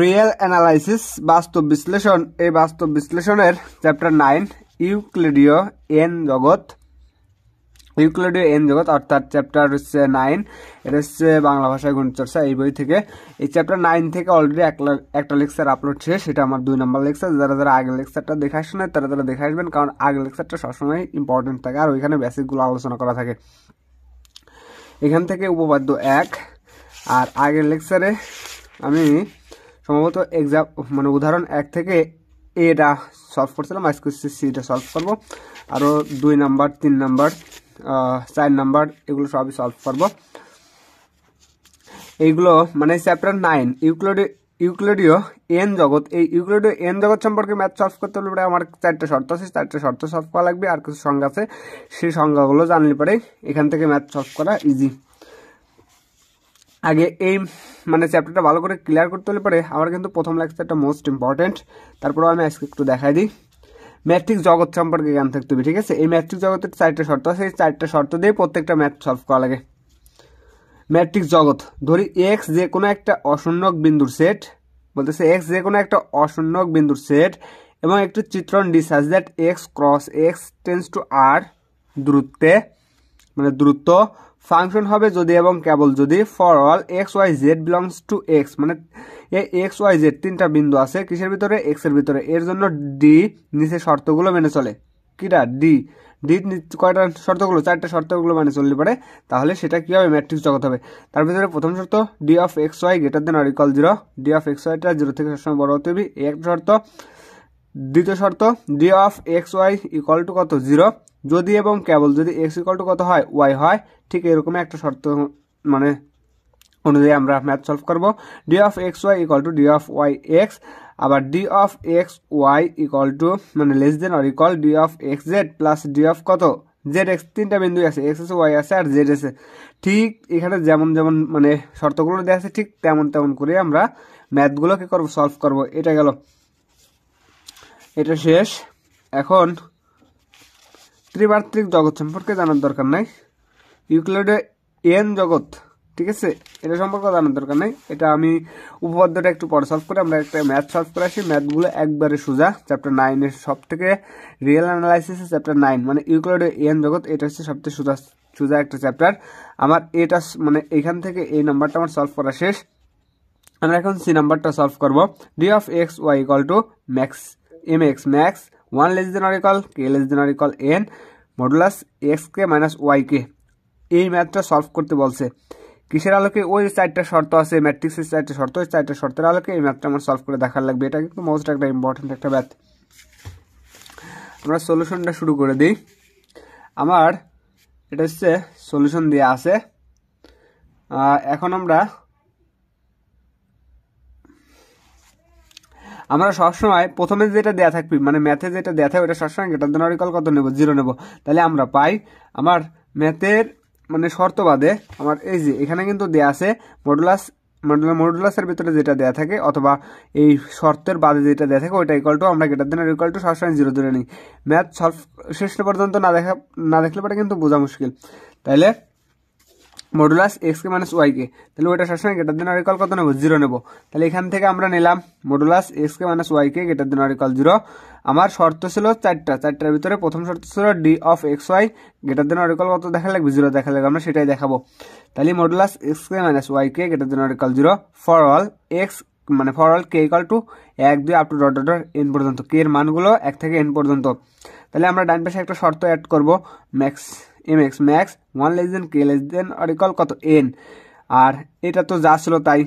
real analysis বাস্তব বিশ্লেষণ এই বাস্তব বিশ্লেষণের চ্যাপ্টার নাইন ইউক্লিডিও এন জগৎ ইউক্লিডিও এন জগৎ অর্থাৎ চ্যাপ্টার হচ্ছে নাইন এটা হচ্ছে বাংলা ভাষায় গণিতচর্চা এই বই থেকে এই চ্যাপ্টার নাইন থেকে অলরেডি একটা লেকচার আপলোড শেষ সেটা আমার দুই নম্বর লেকচার যারা যারা আগের লেকচারটা দেখে না তারা তারা দেখে আসবেন কারণ আগের লেকচারটা সবসময় ইম্পর্টেন্ট থাকে আর ওইখানে বেসিকগুলো আলোচনা করা থাকে এখান থেকে উপপাদ্য এক আর আগের লেকচারে আমি সম্ভবত এক্সাম মানে উদাহরণ এক থেকে এটা সলভ করছিলাম আজকে সিটা সলভ করবো আরও দুই নাম্বার তিন নাম্বার চার নাম্বার এগুলো সবই সলভ করবো এইগুলো মানে chapter nine Euclidean Euclidean N জগৎ এই ইউক্লোডিও এন জগৎ সম্পর্কে ম্যাথ সলভ করতে হলে পরে আমার চারটে শর্ত আছে চারটে শর্ত সলভ করা লাগবে আর কিছু সংজ্ঞা আছে সেই সংজ্ঞাগুলো জানলে পরে এখান থেকে ম্যাথ সলভ করা ইজি আগে এই মানে চ্যাপ্টারটা ভালো করে ক্লিয়ার করতে হলে পরে আমার কিন্তু প্রথম লেকচারটা মোস্ট ইম্পর্টেন্ট তারপরে আমি আজকে একটু দেখাই দিই ম্যাট্রিক জগৎ সম্পর্কে জ্ঞান থাকতে হবে ঠিক আছে এই ম্যাট্রিক জগতের চারটে শর্ত আছে এই চারটা শর্ত দিয়ে প্রত্যেকটা ম্যাথ সলভ করা লাগে ম্যাট্রিক জগৎ ধরি এক্স যে কোনো একটা অশূন্যক বিন্দুর সেট বলতেছে এক্স যে কোনো একটা অশূন্যক বিন্দুর সেট এবং একটি চিত্রণ discuss that X cross X tends to R দূরত্বে মানে দ্রুত ফাংশন হবে যদি এবং কেবল যদি for all X Y Z belongs to X মানে এই এক্স ওয়াই জেড তিনটা বিন্দু আছে কিসের ভিতরে এক্স এর ভিতরে এর জন্য ডি নিচে শর্তগুলো মেনে চলে কিটা ডি ডি কয়টা শর্তগুলো চারটা শর্তগুলো মানে চললে পারে তাহলে সেটা কী হবে ম্যাট্রিক্স জগৎ হবে তার ভিতরে প্রথম শর্ত D of x Y greater than or equal zero D of X ওয়াইটা জিরো থেকে সবসময় বড় হতে হবে এক শর্ত দ্বিতীয় শর্ত D of x Y equal to কত জিরো যদি এবং কেবল যদি এক্স ইকাল টু কত হয় ওয়াই হয় ঠিক এরকম একটা শর্ত মানে অনুযায়ী আমরা ম্যাথ সলভ করব D of x Y equal to D of Y X আবার D of x Y equal to মানে less than or equal D of x Z plus D of কত জেড এক্স তিনটা বিন্দু আছে x আছে Y আছে আর Z আছে ঠিক এখানে যেমন যেমন মানে শর্তগুলো দেওয়া আছে ঠিক তেমন তেমন করে আমরা ম্যাথগুলো কী করবো সলভ করব এটা গেল এটা শেষ এখন ত্রিমাত্রিক জগৎ সম্পর্কে জানার দরকার নাই ইউক্লিডে এন জগৎ ঠিক আছে এটা সম্পর্কে জানার দরকার নেই এটা আমি উপপাদ্যটা একটু পরে সলভ করে আমরা একটা ম্যাথ সলভ করে আসি ম্যাথগুলো একবারে সোজা চ্যাপ্টার নাইনের সব থেকে রিয়েল অ্যানালাইসিস চ্যাপ্টার নাইন মানে ইউক্লিড এন জগৎ এটা হচ্ছে সবচেয়ে সোজা সোজা একটা চ্যাপ্টার আমার এটা মানে এখান থেকে এই নাম্বারটা আমার সলভ করা শেষ আমরা এখন সি নাম্বারটা সলভ করব D of x Y equal to max M X max one less than or equal K less than or equal N modulus x K minus Y K এই ম্যাথটা সলভ করতে বলছে কিসের আলোকে ওই চারটা শর্ত আছে ম্যাট্রিক্সের চারটা শর্ত ওই চারটা শর্তের আলোকে এই ম্যাথটা আমার সলভ করে দেখার লাগবে এটা কিন্তু মোস্ট একটা ইম্পর্টেন্ট একটা ম্যাথ আমরা সলিউশনটা শুরু করে দিই আমার এটা হচ্ছে সলিউশন দেওয়া আছে এখন আমরা আমরা সবসময় প্রথমে যেটা দেওয়া থাকবি মানে ম্যাথে যেটা দেওয়া থাকে ওটা সবসময় গ্রেটার দেন অরিকল কত নেব জিরো নেব তাহলে আমরা পাই আমার ম্যাথের মানে শর্ত বাদে আমার এই যে এখানে কিন্তু দেয়া আছে মডুলাস মডুলার মডুলাসের ভিতরে যেটা দেওয়া থাকে অথবা এই শর্তের বাদে যেটা দেওয়া থাকে ওইটা ইকুয়াল টু আমরা গ্রেটার দেন ইকুয়াল টু সবসময় জিরো ধরে নিই ম্যাথ সলভ শেষ পর্যন্ত না দেখা না দেখলে পরে কিন্তু বোঝা মুশকিল তাইলে মডুলাস এক্সকে মাইনাস ওয়াইকে তাহলে ওইটা সবসময় গেটার দিন অরিকল কত নেব জিরো নেব তাহলে এখান থেকে আমরা নিলাম modulus X K minus Y K greater than or equal zero আমার শর্ত ছিল চারটা চারটার ভিতরে প্রথম শর্ত ছিল D of x Y greater than or equal কত দেখা লাগবে জিরো দেখা লাগবে আমরা সেটাই দেখাবো তাহলে modulus X K minus Y K greater than or equal zero for all X মানে for all K equal to এক দুই up to dot dot N পর্যন্ত কে এর মানগুলো এক থেকে এন পর্যন্ত তাহলে আমরা ডান পাশে একটা শর্ত অ্যাড করবো max M X max one less than K less than or equal কত এন আর এটা তো যা ছিল তাই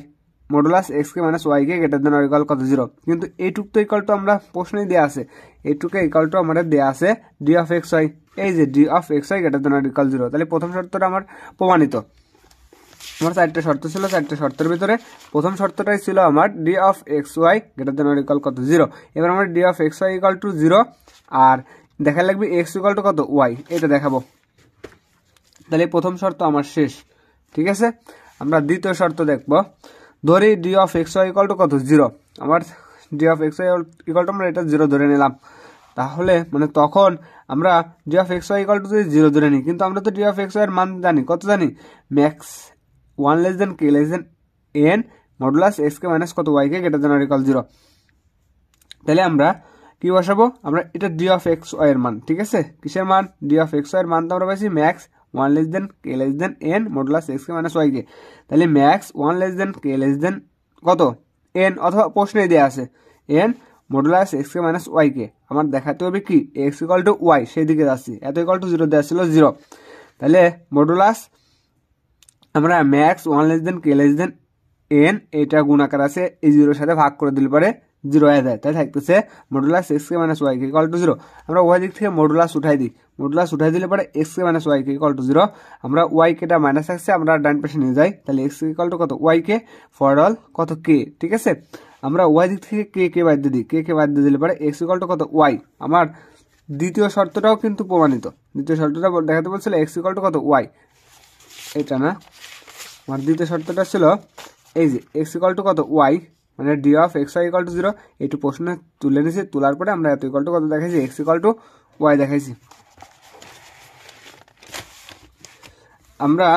modulus X K minus Y K greater than or equal কত জিরো কিন্তু এইটুক তো ইকল টু আমরা প্রশ্নেই দেওয়া আছে এইটুকে ইকল টু আমাদের দেওয়া আছে ডি অফ এক্স ওয়াই এই যে D of x Y greater than or equal zero তাহলে প্রথম শর্তটা আমার প্রমাণিত আমার চারটে শর্ত ছিল চারটে শর্তের ভিতরে প্রথম শর্তটাই ছিল আমার D of x Y greater than equal কত জিরো এবার আমার D of x Y equal to zero আর দেখা লাগবে এক্স ইকাল টু কত ওয়াই এটা দেখাবো তাহলে প্রথম শর্ত আমার শেষ ঠিক আছে আমরা দ্বিতীয় শর্ত দেখব ধরি D of x Y equal to কত জিরো আমার D of x Y equal to আমরা এটা জিরো ধরে নিলাম তাহলে মানে তখন আমরা D of x Y equal to যদি জিরো ধরে নিই কিন্তু আমরা তো ডি অফ এক্স ওয়াই এর মান জানি কত জানি ম্যাক্স ওয়ান লেস দেন কে less than N modulus x কে মাইনাস কত Y K greater than equal zero তাহলে আমরা কি বসাবো আমরা এটা ডি অফ এক্স ওয়াই এর মান ঠিক আছে কিসের মান ডি অফ এক্স ওয়াই এর মান তো আমরা পাইছি ম্যাক্স ওয়ান লেস দেন কে less than N modulus x কে মাইনাস কে তাহলে ম্যাক্স ওয়ান লেস দেন কে লেস দেন কত এন অথবা প্রশ্নে দেওয়া আছে এন মডুলাস এক্স কে মাইনাস কে আমার দেখাতে হবে কি এক্স ইকাল টু ওয়াই সেই দিকে যাচ্ছি এত ইকাল টু জিরো দেওয়া ছিল জিরো তাহলে মডুলাস আমরা ম্যাক্স ওয়ান লেস দেন কে লেস দেন এন এটা গুণাকার আছে এই জিরোর সাথে ভাগ করে দিলে পারে জিরো হয়ে যায় তাই থাকতেছে modulus x K minus Y K equal to zero আমরা ওয়াই দিক থেকে মডুলাস উঠাই দিই মডুলাস উঠাই দিলে পরে X K minus Y K equal to zero আমরা ওয়াই কেটা মাইনাস আসছে আমরা ডান পাশে নিয়ে যাই তাহলে এক্স ইকল টু কত ওয়াই কে ফর অল কত কে ঠিক আছে আমরা ওয়াই দিক থেকে কে কে বাদ দিয়ে দিই কে কে বাদ দিয়ে দিলে পরে এক্স ইকল টু কত ওয়াই আমার দ্বিতীয় শর্তটাও কিন্তু প্রমাণিত দ্বিতীয় শর্তটা দেখাতে বলছিল এক্স ইকল টু কত ওয়াই এটা না আমার দ্বিতীয় শর্তটা ছিল এই যে এক্স ইকল টু কত ওয়াই মানে d of x Y equal to zero এইটু প্রশ্ন তুলে নিয়েছি তোলার পরে আমরা এত ইকাল টু কত দেখাইছি এক্স ইকাল টু ওয়াই দেখাইছি আমরা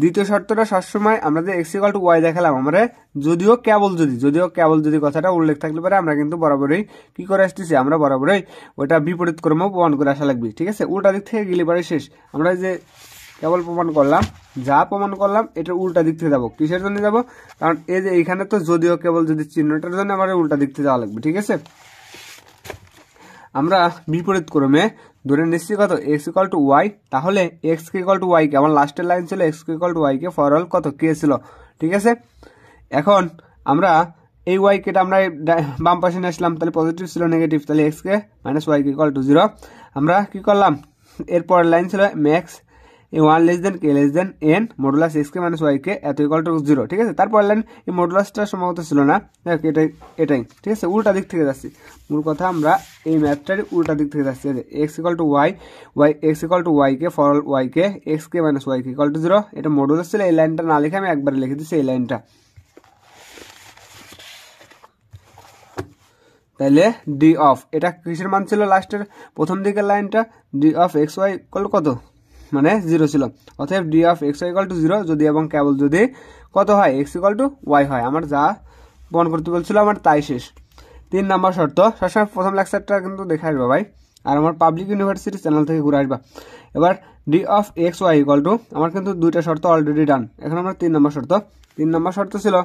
দ্বিতীয় শর্তটা সবসময় আমরা যে এক্স ইকাল টু ওয়াই দেখালাম আমরা যদিও কেবল যদি যদিও কেবল যদি কথাটা উল্লেখ থাকলে পারে আমরা কিন্তু বরাবরই কি করে আসতেছি আমরা বরাবরই ওটা বিপরীত ক্রম প্রমাণ করে আসা লাগবে ঠিক আছে উল্টা দিক থেকে গেলে পারে শেষ আমরা যে কেবল প্রমাণ করলাম যা প্রমাণ করলাম এটা উল্টা দিক থেকে যাবো কিসের জন্য যাবো কারণ এই যে এইখানে তো যদিও কেবল যদি চিহ্নটার জন্য আমার উল্টা দিক থেকে যাওয়া লাগবে ঠিক আছে আমরা বিপরীত ক্রমে ধরে নিচ্ছি কত এক্স ইকাল টু ওয়াই তাহলে x k equal to y k আমার লাস্টের লাইন ছিল x k equal to y k for all কত কে ছিল ঠিক আছে এখন আমরা এই ওয়াই কেটা আমরা বাম পাশে নিয়ে আসলাম তাহলে পজিটিভ ছিল নেগেটিভ তাহলে x K minus Y k equal to zero আমরা কী করলাম এরপর লাইন ছিল ম্যাক্স ওয়ান লেস দেন কে less than N modulus x কে মাইনাস ওয়াই কে এত ইকল টু জিরো ঠিক আছে তারপর লাইন এই মডুলাসটা সম্ভবত ছিল না এটাই এটাই ঠিক আছে উল্টা দিক থেকে যাচ্ছি মূল কথা আমরা এই ম্যাথটারই উল্টা দিক থেকে যাচ্ছি x equal to y y x equal to y K for y k x K minus Y k equal to zero এটা মডুলাস ছিল এই লাইনটা না লিখে আমি একবারে লিখে দিচ্ছি এই লাইনটা তাহলে ডি অফ এটা কিসের মান ছিল লাস্টের প্রথম দিকের লাইনটা d of x y equal কত মানে জিরো ছিল অতএব d of x equal to zero যদি এবং কেবল যদি কত হয় এক্স ইকাল টু ওয়াই হয় আমার যা বন করতে বলছিল আমার তাই শেষ তিন নম্বর শর্ত সবসময় প্রথম লেকচারটা কিন্তু দেখে আসবা ভাই আর আমার পাবলিক ইউনিভার্সিটি চ্যানেল থেকে ঘুরে আসবা এবার d of x Y equal to আমার কিন্তু দুইটা শর্ত অলরেডি ডান এখন আমার তিন নম্বর শর্ত তিন নম্বর শর্ত ছিল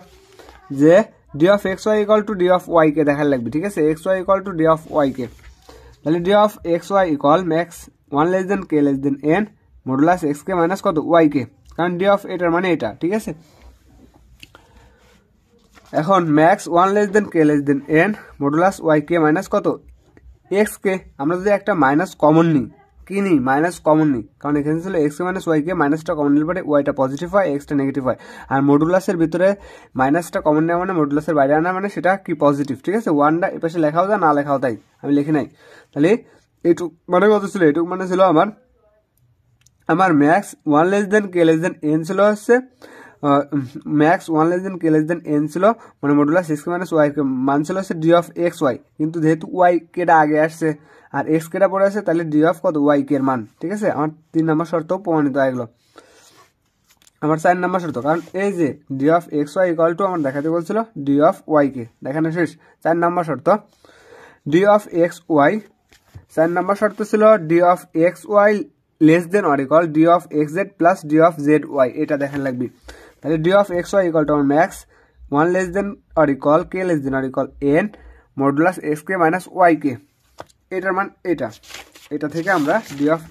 যে D of x Y equal to D of ওয়াইকে দেখার লাগবে ঠিক আছে x Y equal to D of ওয়াইকে তাহলে d of x Y equal max one less than K less than N modulus x K minus কত Y k কারণ d of এটার মানে এটা ঠিক আছে এখন ম্যাক্স ওয়ান লেস দেন কে less than N modulus y k minus কত x k আমরা যদি একটা মাইনাস কমন নিই কি নিই মাইনাস কমন নিই কারণ এখানে ছিল এক্স কে মাইনাস ওয়াই কে মাইনাসটা কমন নিলে পরে ওয়াইটা পজিটিভ হয় এক্সটা নেগেটিভ হয় আর মডুলাসের ভিতরে মাইনাসটা কমন নেওয়া মানে মডুলাসের বাইরে আনা মানে সেটা কি পজিটিভ ঠিক আছে ওয়ানটা এপাশে লেখাও যায় না লেখাও তাই আমি লিখে নাই তাহলে এটুক মানে কত ছিল এটুক মানে ছিল আমার আমার ম্যাক্স ওয়ান লেস দেন কে লেস দেন এন ছিল হচ্ছে ম্যাক্স ওয়ান লেস দেন কে লেস দেন এন ছিল মানে মডুলা সিক্স মাইনাস ওয়াই মান ছিল হচ্ছে ডি অফ এক্স ওয়াই কিন্তু যেহেতু ওয়াই কেটা আগে আসছে আর এক্স কেটা পড়ে আছে তাহলে ডি অফ কত ওয়াই কে মান ঠিক আছে আমার তিন নম্বর শর্তও প্রমাণিত হয়ে গেলো আমার চার নাম্বার শর্ত কারণ এই যে D of x Y equal to আমার দেখাতে বলছিল ডি অফ ওয়াই কে দেখানো শেষ চার নাম্বার শর্ত ডি অফ এক্স ওয়াই চার নাম্বার শর্ত ছিল D of x y less than or equal d of x Z plus D of z y এটা দেখেন লাগবে তাহলে d of x y equal to আমার max one less than or equal k less than or equal n modulus x K minus Y k এটার মান এটা এটা থেকে আমরা D of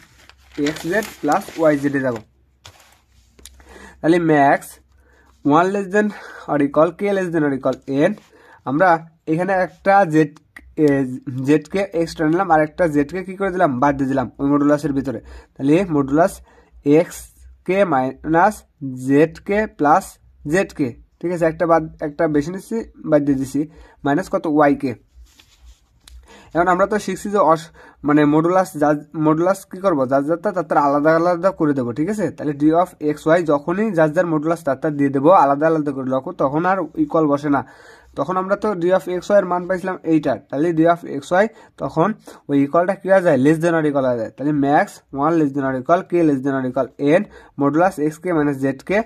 x Z plus Y জেডে যাব তাহলে max one less than or equal k less than or equal n আমরা এখানে একটা জেড জেডকে এক্সটা নিলাম আর একটা জেডকে কী করে দিলাম বাদ দিয়ে দিলাম ওই মডুলাসের ভিতরে তাহলে মডুলাস এক্সকে মাইনাস জেডকে প্লাস জেডকে ঠিক আছে একটা বাদ একটা বেশি নিচ্ছি বাদ দিয়ে দিছি মাইনাস কত ওয়াইকে এখন আমরা তো শিখছি যে অস মানে মডুলাস যা মডুলাস কী করবো যার যারটা তার তার আলাদা আলাদা করে দেবো ঠিক আছে তাহলে ডি অফ এক্স ওয়াই যখনই যার যার মডুলাস তার তার দিয়ে দেবো আলাদা আলাদা করে লক্ষ তখন আর ইকল বসে না তখন আমরা তো ডি অফ এক্স এর মান পাইছিলাম এইটার তাহলে ডি অফ এক্স ওয়াই তখন ওই ইকলটা কি যায় লেস দেন আর ইকল হয়ে যায় তাহলে max one less than or equal k less than or equal n modulus x K minus z k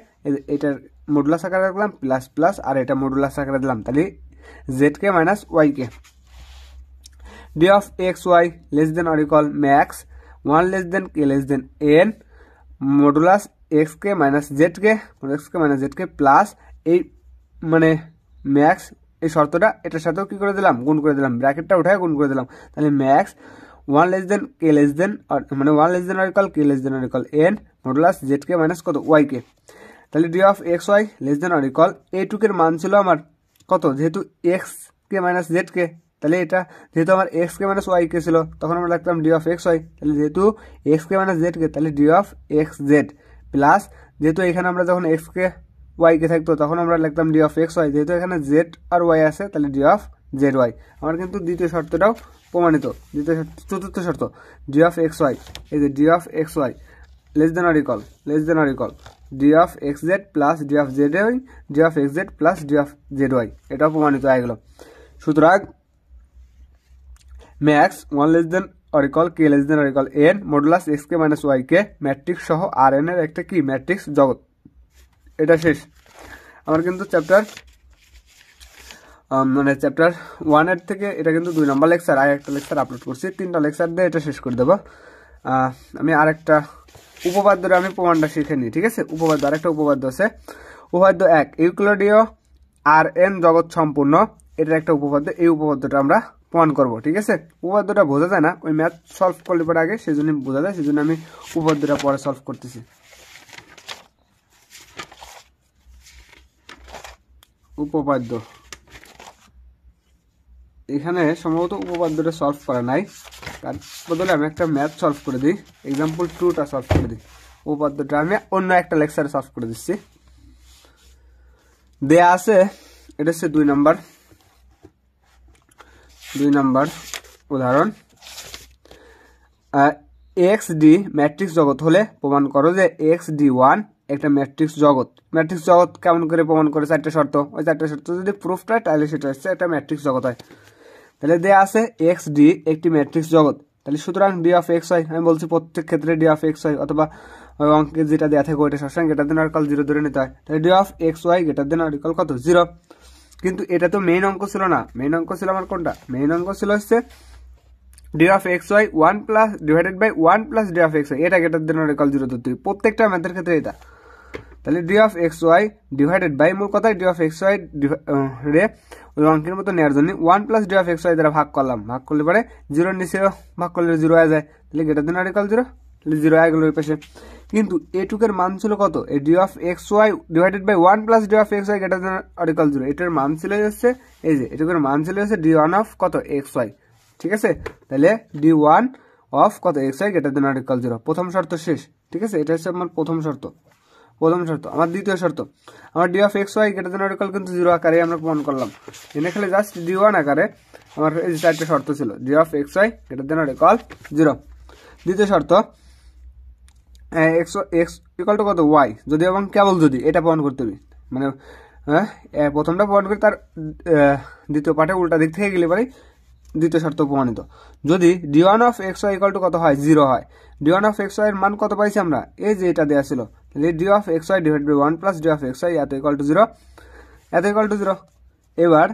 এটার মডুলাস আকারে রাখলাম প্লাস প্লাস আর এটা মডুলাস আকারে দিলাম তাহলে z k minus Y k d of x y less than or equal max one less than K less than N modulus x K minus z k x K minus z k plus এই মানে max এই শর্তটা এটার সাথেও কী করে দিলাম গুণ করে দিলাম ব্র্যাকেটটা উঠায় গুণ করে দিলাম তাহলে ম্যাক্স ওয়ান লেস দেন কে লেস দেন মানে ওয়ান লেস দেন অরিকল কে less than or equal n modulus z k minus কত ওয়াই কে তাহলে d of x y less than or equal টুকের মান ছিল আমার কত যেহেতু এক্স কে মাইনাস জেড কে তাহলে এটা যেহেতু আমার এক্স কে মাইনাস ওয়াই কে ছিল তখন আমরা লিখতাম ডি অফ এক্স ওয়াই তাহলে যেহেতু এক্স কে মাইনাস জেড কে তাহলে d of x Z plus যেহেতু এখানে আমরা যখন এক্স কে ওয়াইকে থাকতো তখন আমরা লিখতাম ডি অফ এক্স ওয়াই যেহেতু এখানে জেড আর ওয়াই আছে তাহলে ডি অফ জেড ওয়াই আমার কিন্তু দ্বিতীয় শর্তটাও প্রমাণিত দ্বিতীয় শর্ত চতুর্থ শর্ত ডি অফ এক্স ওয়াই এই যে D of x y less than or equal less than or equal d of x Z plus D of z y d of x Z plus D of z y এটাও প্রমাণিত হয়ে গেল সুতরাং max one less than or equal কে less than or equal N modulus x কে minus Y k matrix সহ R N এর একটা কি matrix জগৎ এটা শেষ আমার কিন্তু চ্যাপ্টার মানে চ্যাপ্টার ওয়ানের থেকে এটা কিন্তু দুই নম্বর লেকচার আর একটা লেকচার আপলোড করছি তিনটা লেকচার দিয়ে এটা শেষ করে দেবো আমি আরেকটা উপপাদ্যের আমি প্রমাণটা শিখে নিই ঠিক আছে উপপাদ্য একটা উপপাদ্য আছে উপপাদ্য এক ইউক্লোডিও আর এন জগৎ সম্পূর্ণ এটার একটা উপপাদ্য এই উপপাদ্যটা আমরা প্রমাণ করব ঠিক আছে উপপাদ্যটা বোঝা যায় না ওই ম্যাথ সলভ করলে পরে আগে সেই জন্য বোঝা যায় সেই জন্য আমি উপপাদ্যটা পরে সলভ করতেছি উপপাদ্য এখানে সম্ভবত উপপাদ্যটা সলভ করা নাই তার বদলে আমি একটা ম্যাথ সলভ করে দিই এক্সাম্পল টুটা সলভ করে দিই উপপাদ্যটা আমি অন্য একটা লেকচারে সলভ করে দিচ্ছি দেয়া আছে এটা হচ্ছে দুই নম্বর দুই নম্বর উদাহরণ এক্স ডি ম্যাট্রিক্স জগৎ হলে প্রমাণ করো যে এক্স ডি ওয়ান একটা ম্যাট্রিক্স জগৎ ম্যাট্রিক্স জগৎ কেমন করে প্রমাণ করে চারটে শর্ত ওই চারটে শর্ত যদি প্রুফ হয় তাহলে সেটা হচ্ছে একটা ম্যাট্রিক্স জগৎ হয় তাহলে দেয়া আছে এক্স ডি একটি ম্যাট্রিক্স জগৎ তাহলে সুতরাং ডি অফ এক্স হয় আমি বলছি প্রত্যেক ক্ষেত্রে ডি অফ এক্স হয় অথবা অঙ্কে যেটা দেওয়া থাকে ওইটা সবসময় গেটার দেন অরিকল জিরো ধরে নিতে হয় তাহলে d of x Y greater than or equal কত জিরো কিন্তু এটা তো মেইন অঙ্ক ছিল না মেইন অঙ্ক ছিল আমার কোনটা মেইন অঙ্ক ছিল হচ্ছে d of x y one plus divided by one plus D of x y এটা গেটার দেন অরিকল জিরো ধরতে প্রত্যেকটা ম্যাথের ক্ষেত্রে এটা তাহলে d of x y divided by মূল কথা ডি অফ এক্স ওয়াই রে ওই অঙ্কের মতো নেওয়ার জন্য one plus D of x y দ্বারা ভাগ করলাম ভাগ করলে পরে জিরোর নিচে ভাগ করলে জিরো হয়ে যায় তাহলে গেটার দিন আর্টিকাল জিরো তাহলে জিরো হয়ে গেল ওই পাশে কিন্তু এটুকের মান ছিল কত এই d of x y divided by one plus D of x Y greater than or equal zero এটার মান ছিল হচ্ছে এই যে এটুকের মান ছিল হচ্ছে ডি ওয়ান অফ কত এক্স ওয়াই ঠিক আছে তাহলে ডি ওয়ান অফ কত x Y greater than or equal zero প্রথম শর্ত শেষ ঠিক আছে এটা হচ্ছে আমার প্রথম শর্ত প্রথম শর্ত আমার দ্বিতীয় শর্ত আমার D of x Y greater than কিন্তু জিরো আকারে আমরা প্রমাণ করলাম এনে খেলে জাস্ট ডি ওয়ান আকারে আমার এই চারটে শর্ত ছিল D of x Y greater than or equal zero দ্বিতীয় শর্ত এক্স এক্স ইকল টু কত ওয়াই যদি এবং কেবল যদি এটা প্রমাণ করতে হবে মানে হ্যাঁ প্রথমটা প্রমাণ করি তার দ্বিতীয় পার্টে উল্টা দিক থেকে গেলে পারি দ্বিতীয় শর্ত প্রমাণিত যদি d one of x Y equal to কত হয় জিরো হয় d one of x y এর মান কত পাইছি আমরা এই যে এটা দেওয়া ছিল তাহলে d of x y divide by one plus D of x y এত ইকাল টু জিরো এত ইকাল টু জিরো এবার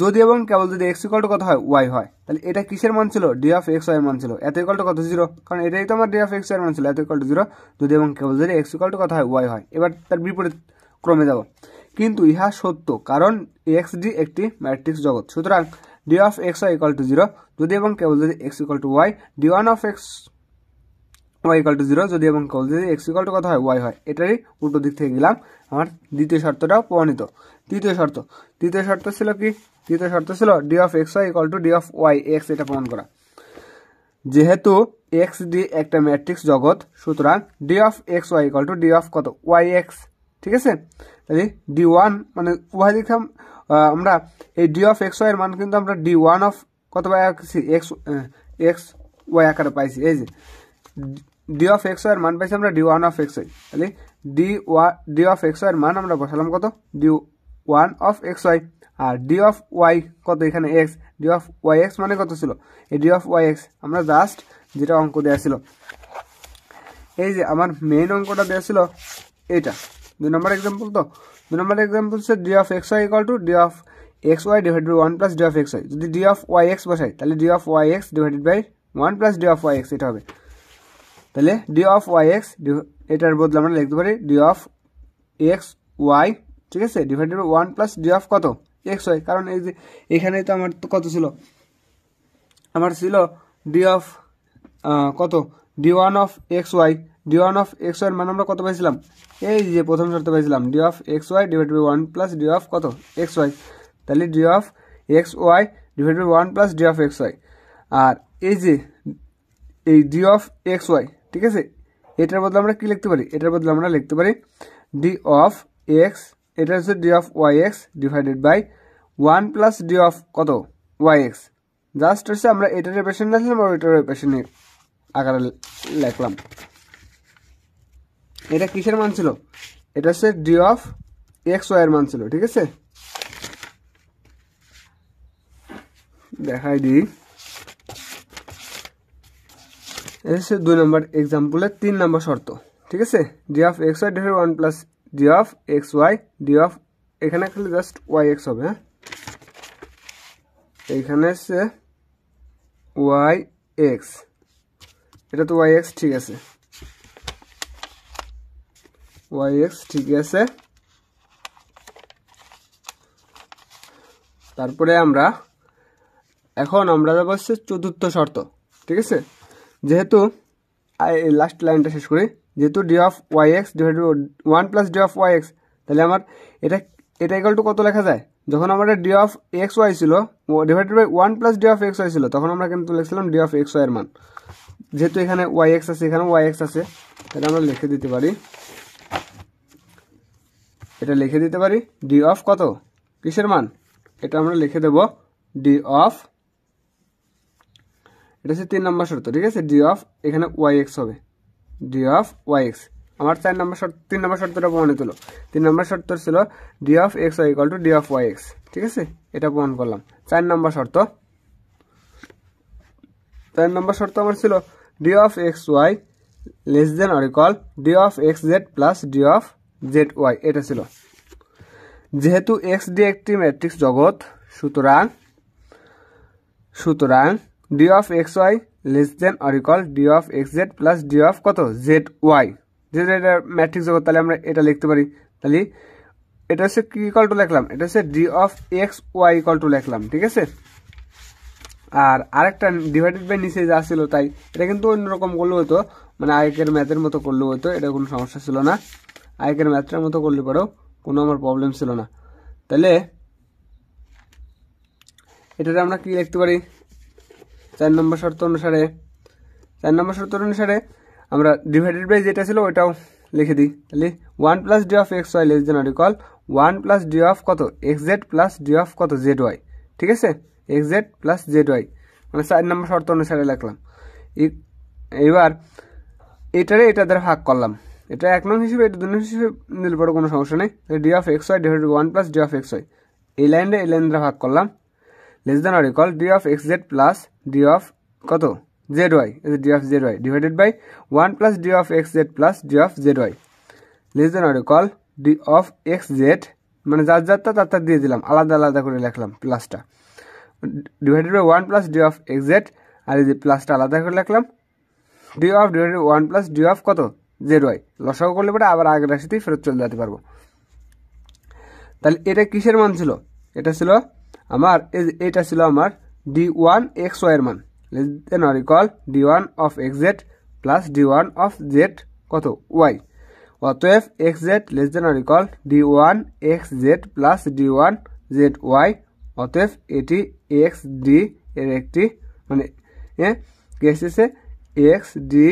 যদি এবং কেবল যদি এক্স ইকাল টু কত হয় ওয়াই হয় তাহলে এটা কিসের মান ছিল ডি অফ এক্স ওয়াই মান ছিল এত ইকাল টু কত জিরো কারণ এটাই তো আমার ডি অফ এক্স ওয়াই মান ছিল এত ইকাল টু জিরো যদি এবং কেবল যদি এক্স ইকাল টু কত হয় ওয়াই হয় এবার তার বিপরীত ক্রমে যাব কিন্তু ইহা সত্য কারণ এক্স ডি একটি ম্যাট্রিক্স জগৎ সুতরাং d of x Y equal to zero যদি এবং কেবল যদি x equal to y d one of x Y equal to zero যদি এবং কেবল যদি এক্স ইকাল টু কথা হয় ওয়াই হয় এটারই উল্টো দিক থেকে গেলাম আমার দ্বিতীয় শর্তটাও প্রমাণিত তৃতীয় শর্ত তৃতীয় শর্ত ছিল কি তৃতীয় শর্ত ছিল D of x Y equal to D of Y x এটা প্রমাণ করা যেহেতু এক্স ডি একটা ম্যাট্রিক্স জগৎ সুতরাং d of x Y equal to D of কত ওয়াই এক্স ঠিক আছে তাহলে ডি ওয়ান মানে উভয় দিক আমরা এই ডি অফ এক্স এর মান কিন্তু আমরা ডি ওয়ান অফ কত এক্স এক্স ওয়াই আকারে পাইছি এই যে ডি অফ এক্স ওয়াইয়ের মান পাইছি আমরা d one of x y তাহলে ডি ওয়া ডি অফ এক্স ওয়াইয়ের মান আমরা বসালাম কত d one of x y আর ডি অফ ওয়াই কত এখানে x d of Y x মানে কত ছিল এই ডি অফ ওয়াই এক্স আমরা জাস্ট যেটা অঙ্ক দেওয়া ছিল এই যে আমার মেইন অঙ্কটা দেওয়া ছিল এটা দুই নম্বর এক্সাম্পল তো দুই নম্বর এক্সাম্পল হচ্ছে d of x Y equal to D of x y divide by one plus D of x y যদি ডি অফ ওয়াই এক্স বসাই তাহলে d of Y x divided by one plus D of Y x এটা হবে তাহলে d of Y x এটার বদলে আমরা লিখতে পারি ডি অফ এক্স ওয়াই ঠিক আছে divided by one plus D of কত এক্স ওয়াই কারণ এই যে এখানে তো আমার তো কত ছিল আমার ছিল ডি অফ কত d one of x y d one of x y মানে আমরা কত পাইছিলাম এই যে প্রথম শর্ত পাইছিলাম d of x y divide by one plus D of কত এক্স ওয়াই তাহলে d of x y divide by one plus D of x y আর এই যে এই ডি অফ এক্স ওয়াই ঠিক আছে এটার বদলে আমরা কী লিখতে পারি এটার বদলে আমরা লিখতে পারি ডি অফ এক্স এটা হচ্ছে d of Y x divided by one plus D of কত ওয়াই এক্স জাস্ট হচ্ছে আমরা এটার পেশেন্ট আসলাম আর ওইটার পেশেন্ট আকারে লিখলাম এটা কিসের মান ছিল এটা হচ্ছে ডি অফ এক্স ওয়াইয়ের মান ছিল ঠিক আছে দেখাই দিই এটা হচ্ছে দুই নম্বর এক্সাম্পলের তিন নম্বর শর্ত ঠিক আছে d of x y divide one plus D of x y d of এখানে খালি জাস্ট ওয়াই এক্স হবে হ্যাঁ এইখানে হচ্ছে ওয়াই এক্স এটা তো ওয়াই এক্স ঠিক আছে ওয়াই এক্স ঠিক আছে তারপরে আমরা এখন আমরা যাবো হচ্ছে চতুর্থ শর্ত ঠিক আছে যেহেতু লাস্ট লাইনটা শেষ করি যেহেতু d of Y x divide one plus D of Y x তাহলে আমার এটা এটা ইকাল টু কত লেখা যায় যখন আমাদের ডি অফ এক্স ওয়াই ছিল divided by one plus D of x y ছিল তখন আমরা কিন্তু লিখছিলাম ডি অফ এক্স ওয়াই এর মান যেহেতু এখানে ওয়াই এক্স আছে এখানে ওয়াই এক্স আছে তাহলে আমরা লিখে দিতে পারি এটা লিখে দিতে পারি ডি অফ কত কিসের মান এটা আমরা লিখে দেব ডি অফ এটা হচ্ছে তিন নম্বর শর্ত ঠিক আছে ডি অফ এখানে ওয়াই এক্স হবে ডি অফ ওয়াই এক্স আমার চার নম্বর শর্ত তিন নম্বর শর্তটা প্রমাণিত হলো তিন নম্বর শর্ত ছিল D of x Y equal to D of Y x ঠিক আছে এটা প্রমাণ করলাম চার নম্বর শর্ত চার নম্বর শর্ত আমার ছিল D of x y less than or equal d of x Z plus D of z y এটা ছিল যেহেতু এক্স ডি একটি ম্যাট্রিক্স জগৎ সুতরাং সুতরাং d of x y less than or equal d of x Z plus D of কত z y যেহেতু এটা ম্যাট্রিক্স জগৎ তাহলে আমরা এটা লিখতে পারি তাহলে এটা হচ্ছে কি ইকল টু লিখলাম এটা হচ্ছে d of x y equal two লিখলাম ঠিক আছে আর আরেকটা ডিভাইডেড বাই নিচে যা ছিল তাই এটা কিন্তু অন্যরকম করলে হতো মানে আয়কের ম্যাথের মতো করলে হতো এটা কোনো সমস্যা ছিল না আয়কের ম্যাথটার মতো করলে পরেও কোনো আমার প্রবলেম ছিল না তাহলে এটাতে আমরা কি লিখতে পারি চার নম্বর শর্ত অনুসারে চার নম্বর শর্ত অনুসারে আমরা ডিভাইডেড বাই যেটা ছিল ওইটাও লিখে দিই তাহলে one plus D of x y less than or equal one plus D of কত x Z plus D of কত জেড ওয়াই ঠিক আছে x Z plus z y মানে চার নম্বর শর্ত অনুসারে লিখলাম এবার এটারে এটা দ্বারা ভাগ করলাম এটা এক নং হিসেবে এটা দু নং হিসেবে নিলে পরে কোনো সমস্যা নেই d of x y divide one plus D of x Y এই লাইনটা এই লাইন দ্বারা ভাগ করলাম less than or equal d of x Z plus D of কত z y d of z y divided by one plus D of x Z plus D of z y less than or equal d of x z মানে যার যারটা তার তার দিয়ে দিলাম আলাদা আলাদা করে লিখলাম প্লাসটা divided by one plus D of x z আর এই যে প্লাসটা আলাদা করে লিখলাম d of divided one plus D of কত জেড ওয়াই লসাগু করলে পরে আবার আগের রাশিতেই ফেরত চলে যেতে পারবো তাহলে এটা কিসের মান ছিল এটা ছিল আমার এটা ছিল আমার ডি ওয়ান এক্স ওয়াইয়ের মান less than or equal d one of x Z plus d one of z কত ওয়াই অতএব x z less than or equal d one x Z plus d one z y অতএব এটি x D এর একটি মানে কি এসেছে x D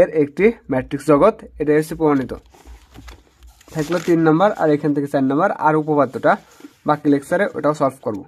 এর একটি ম্যাট্রিক্স জগৎ এটা হচ্ছে প্রমাণিত থাকলো তিন নম্বর আর এখান থেকে চার নম্বর আর উপপাদ্যটা বাকি লেকচারে ওটাও সলভ করবো